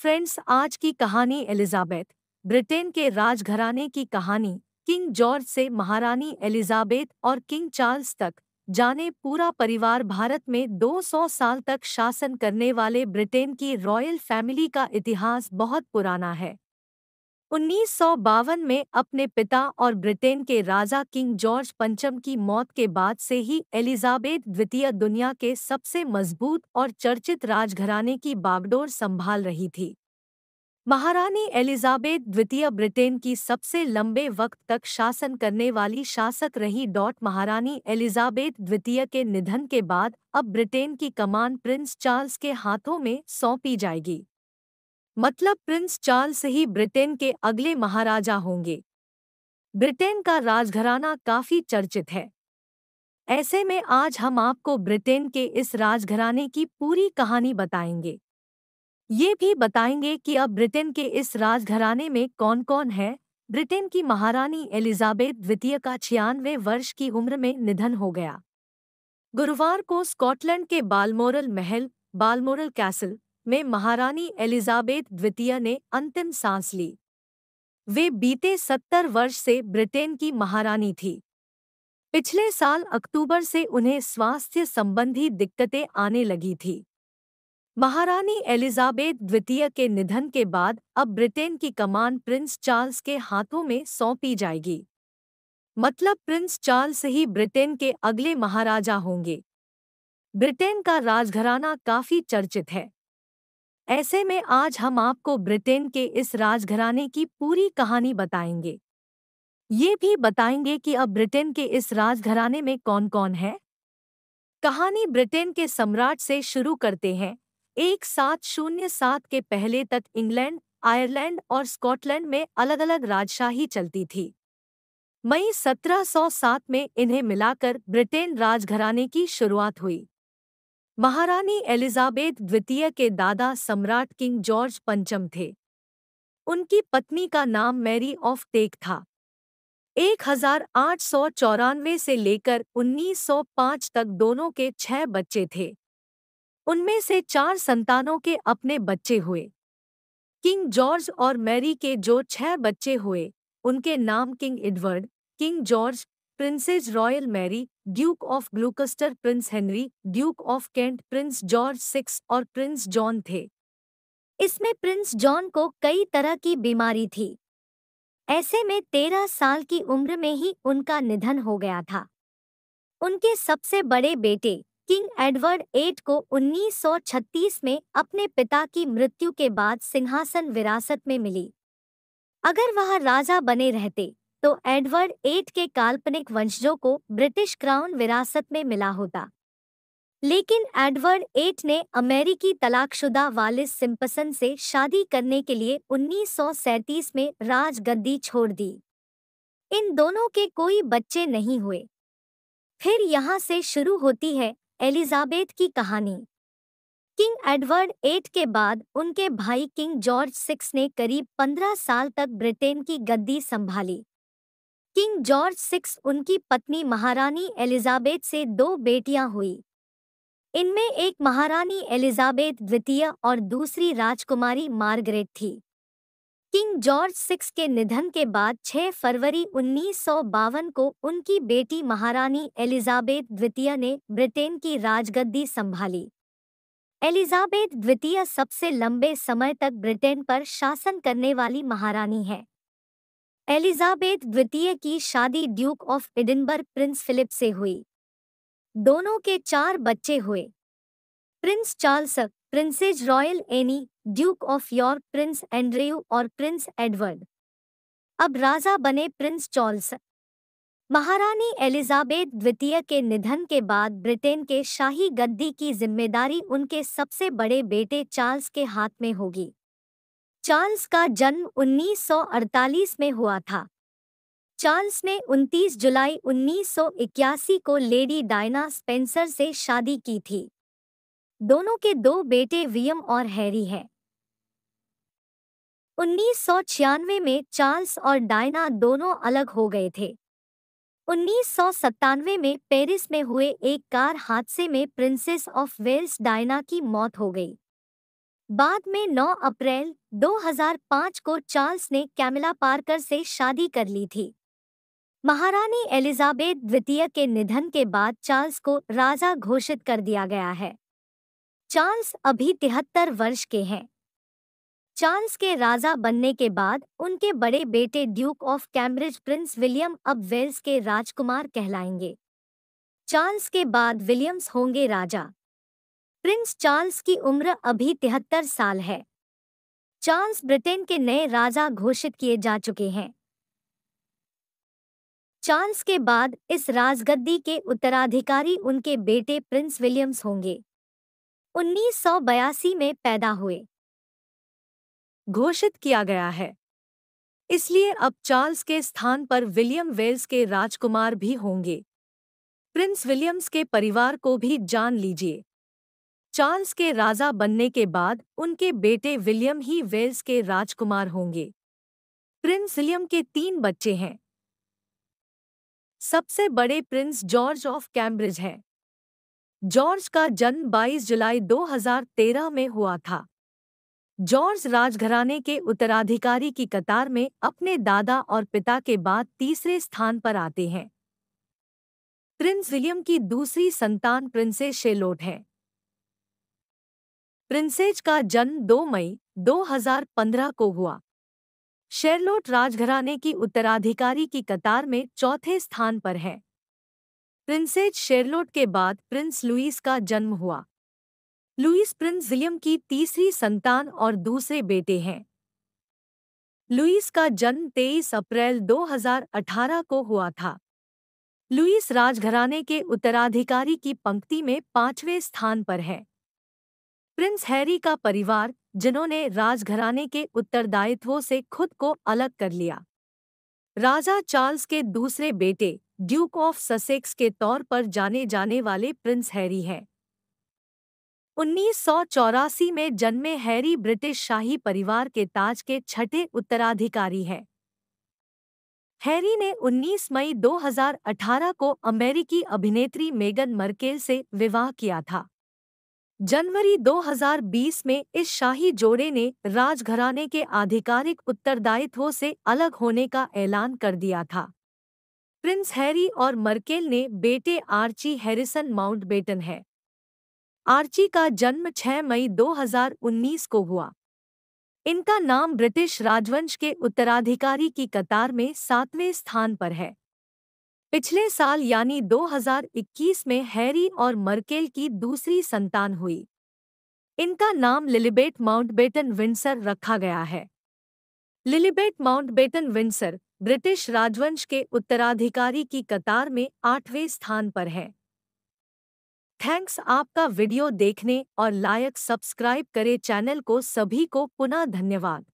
friends आज की कहानी एलिजाबेथ ब्रिटेन के राजघराने की कहानी किंग जॉर्ज से महारानी एलिजाबेथ और किंग चार्ल्स तक जाने पूरा परिवार भारत में 200 साल तक शासन करने वाले ब्रिटेन की रॉयल फैमिली का इतिहास बहुत पुराना है उन्नीस में अपने पिता और ब्रिटेन के राजा किंग जॉर्ज पंचम की मौत के बाद से ही एलिजाबेथ द्वितीय दुनिया के सबसे मजबूत और चर्चित राजघराने की बागडोर संभाल रही थी महारानी एलिजाबेथ द्वितीय ब्रिटेन की सबसे लंबे वक्त तक शासन करने वाली शासक रही डॉट महारानी एलिजाबेथ द्वितीय के निधन के बाद अब ब्रिटेन की कमान प्रिंस चार्ल्स के हाथों में सौंपी जाएगी मतलब प्रिंस चार्ल्स ही ब्रिटेन के अगले महाराजा होंगे ब्रिटेन का राजघराना काफी चर्चित है ऐसे में आज हम आपको ब्रिटेन के इस राजघराने की पूरी कहानी बताएंगे ये भी बताएंगे कि अब ब्रिटेन के इस राजघराने में कौन कौन है ब्रिटेन की महारानी एलिजाबेथ द्वितीय का छियानवे वर्ष की उम्र में निधन हो गया गुरुवार को स्कॉटलैंड के बालमोरल महल बालमोरल कैसल में महारानी एलिजाबेथ द्वितीय ने अंतिम सांस ली वे बीते सत्तर वर्ष से ब्रिटेन की महारानी थी पिछले साल अक्टूबर से उन्हें स्वास्थ्य संबंधी दिक्कतें आने लगी थी महारानी एलिजाबेथ द्वितीय के निधन के बाद अब ब्रिटेन की कमान प्रिंस चार्ल्स के हाथों में सौंपी जाएगी मतलब प्रिंस चार्ल्स ही ब्रिटेन के अगले महाराजा होंगे ब्रिटेन का राजघराना काफी चर्चित है ऐसे में आज हम आपको ब्रिटेन के इस राजघराने की पूरी कहानी बताएंगे ये भी बताएंगे कि अब ब्रिटेन के इस राजघराने में कौन कौन है कहानी ब्रिटेन के सम्राट से शुरू करते हैं एक सात शून्य सात के पहले तक इंग्लैंड आयरलैंड और स्कॉटलैंड में अलग अलग राजशाही चलती थी मई 1707 में इन्हें मिलाकर ब्रिटेन राजघराने की शुरुआत हुई महारानी एलिजाबेथ द्वितीय के दादा सम्राट किंग जॉर्ज पंचम थे उनकी पत्नी का नाम मैरी ऑफ टेक था एक हजार आठ सौ चौरानवे से लेकर उन्नीस सौ पांच तक दोनों के छह बच्चे थे उनमें से चार संतानों के अपने बच्चे हुए किंग जॉर्ज और मैरी के जो छह बच्चे हुए उनके नाम King Edward King George Princess Royal Mary Duke of Gloucester Prince Henry Duke of Kent Prince George six और प्रिंस जॉन थे इसमें प्रिंस जॉन को कई तरह की बीमारी थी ऐसे में तेरह साल की उम्र में ही उनका निधन हो गया था उनके सबसे बड़े बेटे किंग एडवर्ड एट को 1936 में अपने पिता की मृत्यु के बाद सिंहासन विरासत में मिली अगर वह राजा बने रहते तो एडवर्ड एट के काल्पनिक वंशजों को ब्रिटिश क्राउन विरासत में मिला होता लेकिन एडवर्ड एट ने अमेरिकी तलाकशुदा वालिस सिंपसन से शादी करने के लिए 1937 में राजगद्दी छोड़ दी इन दोनों के कोई बच्चे नहीं हुए फिर यहां से शुरू होती है एलिजाबेथ की कहानी किंग एडवर्ड एट के बाद उनके भाई किंग जॉर्ज सिक्स ने करीब पंद्रह साल तक ब्रिटेन की गद्दी संभाली किंग जॉर्ज सिक्स उनकी पत्नी महारानी एलिजाबेथ से दो बेटियां हुई इनमें एक महारानी एलिजाबेथ द्वितीय और दूसरी राजकुमारी मार्गरेट थी किंग जॉर्ज सिक्स के निधन के बाद 6 फरवरी उन्नीस को उनकी बेटी महारानी एलिजाबेथ द्वितीय ने ब्रिटेन की राजगद्दी संभाली एलिजाबेथ द्वितीय सबसे लंबे समय तक ब्रिटेन पर शासन करने वाली महारानी है एलिजाबेथ द्वितीय की शादी Duke of Edinburgh Prince Philip से हुई दोनों के चार बच्चे हुए Prince Charles Princess Royal Anne Duke of York Prince Andrew और प्रिंस एडवर्ड अब राजा बने प्रिंस चार्ल्स महारानी एलिजाबेथ द्वितीय के निधन के बाद ब्रिटेन के शाही गद्दी की जिम्मेदारी उनके सबसे बड़े बेटे चार्ल्स के हाथ में होगी चार्ल्स का जन्म 1948 में हुआ था चार्ल्स ने 29 जुलाई 1981 को लेडी डायना स्पेंसर से शादी की थी दोनों के दो बेटे विलियम और हैरी हैं उन्नीस में चार्ल्स और डायना दोनों अलग हो गए थे उन्नीस में पेरिस में हुए एक कार हादसे में प्रिंसेस ऑफ वेल्स डायना की मौत हो गई बाद में 9 अप्रैल 2005 को चार्ल्स ने कैमिला पार्कर से शादी कर ली थी महारानी एलिजाबेथ द्वितीय के निधन के बाद चार्ल्स को राजा घोषित कर दिया गया है चार्ल्स अभी तिहत्तर वर्ष के हैं चार्ल्स के राजा बनने के बाद उनके बड़े बेटे Duke of Cambridge Prince William अब वेल्स के राजकुमार कहलाएंगे चार्ल्स के बाद विलियम्स होंगे राजा प्रिंस चार्ल्स की उम्र अभी तिहत्तर साल है चार्ल्स ब्रिटेन के नए राजा घोषित किए जा चुके हैं चार्ल्स के बाद इस राजगद्दी के उत्तराधिकारी उनके बेटे प्रिंस विलियम्स होंगे उन्नीस में पैदा हुए घोषित किया गया है इसलिए अब चार्ल्स के स्थान पर विलियम वेल्स के राजकुमार भी होंगे प्रिंस विलियम्स के परिवार को भी जान लीजिए चार्ल्स के राजा बनने के बाद उनके बेटे विलियम ही वेल्स के राजकुमार होंगे प्रिंस विलियम के तीन बच्चे हैं सबसे बड़े प्रिंस जॉर्ज ऑफ कैम्ब्रिज हैं जॉर्ज का जन्म 22 जुलाई 2013 में हुआ था जॉर्ज राजघराने के उत्तराधिकारी की कतार में अपने दादा और पिता के बाद तीसरे स्थान पर आते हैं प्रिंस विलियम की दूसरी संतान प्रिंसेस शेलोट है प्रिंसेज का जन्म 2 मई 2015 को हुआ शेरलोट राजघराने की उत्तराधिकारी की कतार में चौथे स्थान पर है प्रिंसेज शेरलोट के बाद प्रिंस लुईस का जन्म हुआ लुईस प्रिंस विलियम की तीसरी संतान और दूसरे बेटे हैं लुईस का जन्म 23 अप्रैल 2018 को हुआ था लुईस राजघराने के उत्तराधिकारी की पंक्ति में पांचवें स्थान पर है प्रिंस हैरी का परिवार जिन्होंने राजघराने के उत्तरदायित्वों से खुद को अलग कर लिया राजा चार्ल्स के दूसरे बेटे ड्यूक ऑफ ससेक्स के तौर पर जाने जाने वाले प्रिंस हैरी हैं उन्नीस में जन्मे हैरी ब्रिटिश शाही परिवार के ताज के छठे उत्तराधिकारी हैं हैरी ने 19 मई 2018 को अमेरिकी अभिनेत्री मेगन मर्केल से विवाह किया था जनवरी 2020 में इस शाही जोड़े ने राजघराने के आधिकारिक उत्तरदायित्वों से अलग होने का ऐलान कर दिया था प्रिंस हैरी और मर्केल ने बेटे आर्ची हैरिसन माउंटबेटन है आर्ची का जन्म 6 मई 2019 को हुआ इनका नाम ब्रिटिश राजवंश के उत्तराधिकारी की कतार में सातवें स्थान पर है पिछले साल यानी 2021 में हैरी और मर्केल की दूसरी संतान हुई इनका नाम लिलिबेट माउंटबेटन विंसर रखा गया है लिलिबेट माउंटबेटन विंसर ब्रिटिश राजवंश के उत्तराधिकारी की कतार में आठवें स्थान पर है थैंक्स आपका वीडियो देखने और लायक सब्सक्राइब करें चैनल को सभी को पुनः धन्यवाद